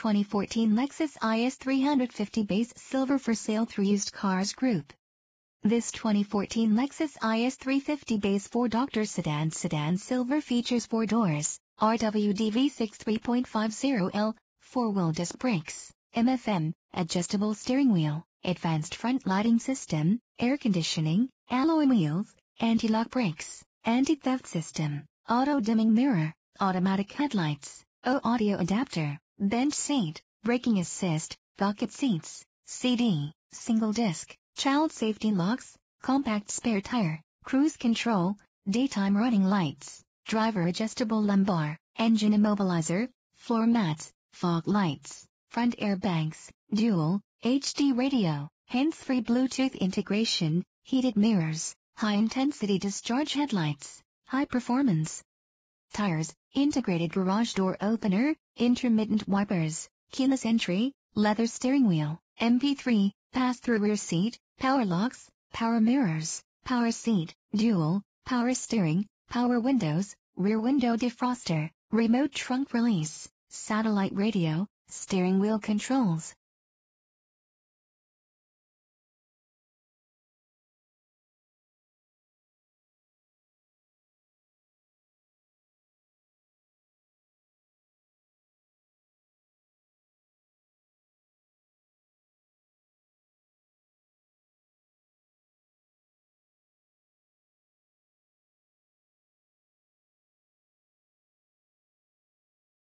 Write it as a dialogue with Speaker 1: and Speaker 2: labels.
Speaker 1: 2014 Lexus IS 350 Base Silver for sale through Used Cars Group. This 2014 Lexus IS 350 Base 4 Doctor Sedan Sedan Silver features 4 doors, RWD V6 l 4-wheel disc brakes, MFM, adjustable steering wheel, advanced front lighting system, air conditioning, alloy wheels, anti-lock brakes, anti-theft system, auto-dimming mirror, automatic headlights, O-audio adapter, bench seat, braking assist, bucket seats, CD, single disc, child safety locks, compact spare tire, cruise control, daytime running lights, driver adjustable lumbar, engine immobilizer, floor mats, fog lights, front airbags, dual, HD radio, hands-free Bluetooth integration, heated mirrors, high-intensity discharge headlights, high performance. Tires, integrated garage door opener, intermittent wipers, keyless entry, leather steering wheel, MP3, pass-through rear seat, power locks, power mirrors, power seat, dual, power steering, power windows, rear window defroster, remote trunk release, satellite radio, steering wheel controls,